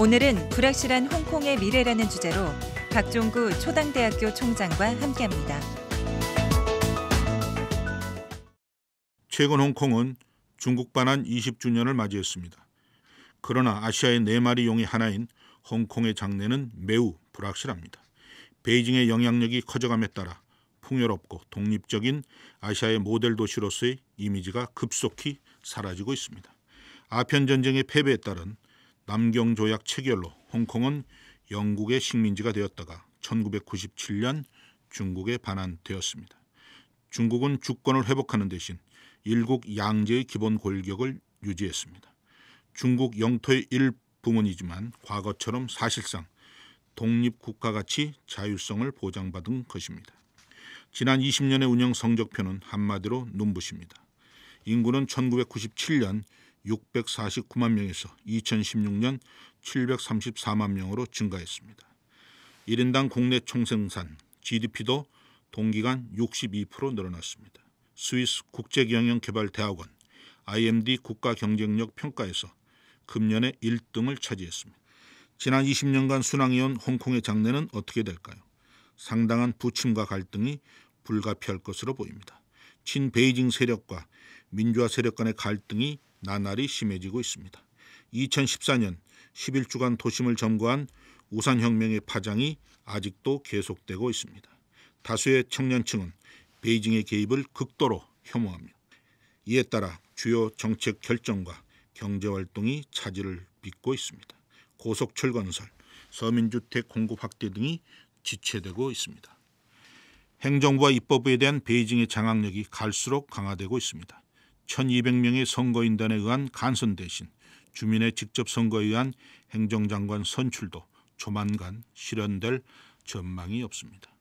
오늘은 불확실한 홍콩의 미래라는 주제로 박종구 초당대학교 총장과 함께합니다. 최근 홍콩은 중국 반환 20주년을 맞이했습니다. 그러나 아시아의 네 마리 용이 하나인 홍콩의 장래는 매우 불확실합니다. 베이징의 영향력이 커져감에 따라 풍요롭고 독립적인 아시아의 모델 도시로서의 이미지가 급속히 사라지고 있습니다. 아편 전쟁의 패배에 따른 남경 조약 체결로 홍콩은 영국의 식민지가 되었다가 1997년 중국에 반환되었습니다. 중국은 주권을 회복하는 대신 일국 양제의 기본 골격을 유지했습니다. 중국 영토의 일부문이지만 과거처럼 사실상 독립국가 같이 자율성을 보장받은 것입니다. 지난 20년의 운영 성적표는 한마디로 눈부십니다. 인구는 1997년 649만 명에서 2016년 734만 명으로 증가했습니다. 1인당 국내 총생산 GDP도 동기간 62% 늘어났습니다. 스위스 국제경영개발대학원 IMD 국가경쟁력 평가에서 금년에 1등을 차지했습니다. 지난 20년간 순항해온 홍콩의 장래는 어떻게 될까요? 상당한 부침과 갈등이 불가피할 것으로 보입니다. 친베이징 세력과 민주화 세력 간의 갈등이 나날이 심해지고 있습니다. 2014년 11주간 도심을 점거한 우산혁명의 파장이 아직도 계속되고 있습니다. 다수의 청년층은 베이징의 개입을 극도로 혐오합니다. 이에 따라 주요 정책 결정과 경제활동이 차질을 빚고 있습니다. 고속철 건설, 서민주택 공급 확대 등이 지체되고 있습니다. 행정부와 입법부에 대한 베이징의 장악력이 갈수록 강화되고 있습니다. 1,200명의 선거인단에 의한 간선 대신 주민의 직접 선거에 의한 행정장관 선출도 조만간 실현될 전망이 없습니다.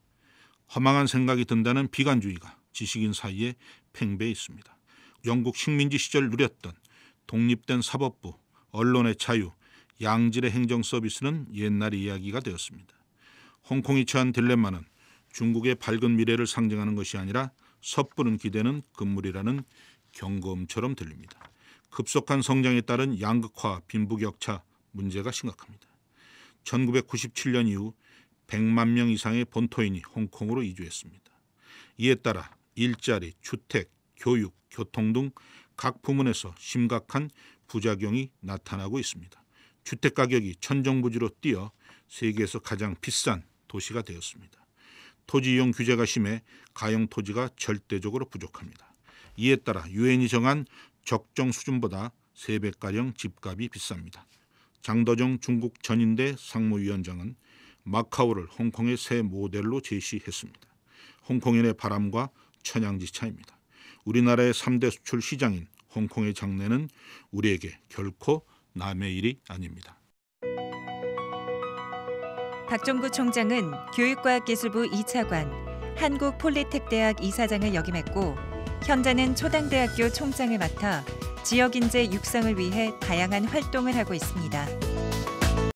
허망한 생각이 든다는 비관주의가 지식인 사이에 팽배해 있습니다. 영국 식민지 시절 누렸던 독립된 사법부, 언론의 자유, 양질의 행정 서비스는 옛날 이야기가 되었습니다. 홍콩이 처한 딜레마는 중국의 밝은 미래를 상징하는 것이 아니라 섣부른 기대는 금물이라는 경고음처럼 들립니다. 급속한 성장에 따른 양극화, 빈부격차 문제가 심각합니다. 1997년 이후 100만 명 이상의 본토인이 홍콩으로 이주했습니다. 이에 따라 일자리, 주택, 교육, 교통 등 각 부문에서 심각한 부작용이 나타나고 있습니다. 주택 가격이 천정부지로 뛰어 세계에서 가장 비싼 도시가 되었습니다. 토지 이용 규제가 심해 가용 토지가 절대적으로 부족합니다. 이에 따라 유엔이 정한 적정 수준보다 3배가량 집값이 비쌉니다. 장더정 중국 전인대 상무위원장은 마카오를 홍콩의 새 모델로 제시했습니다. 홍콩인의 바람과 천양지차입니다. 우리나라의 3대 수출 시장인 홍콩의 장래는 우리에게 결코 남의 일이 아닙니다. 박종구 총장은 교육과학기술부 2차관, 한국폴리텍대학 이사장을 역임했고 현재는 초당대학교 총장을 맡아 지역 인재 육성을 위해 다양한 활동을 하고 있습니다.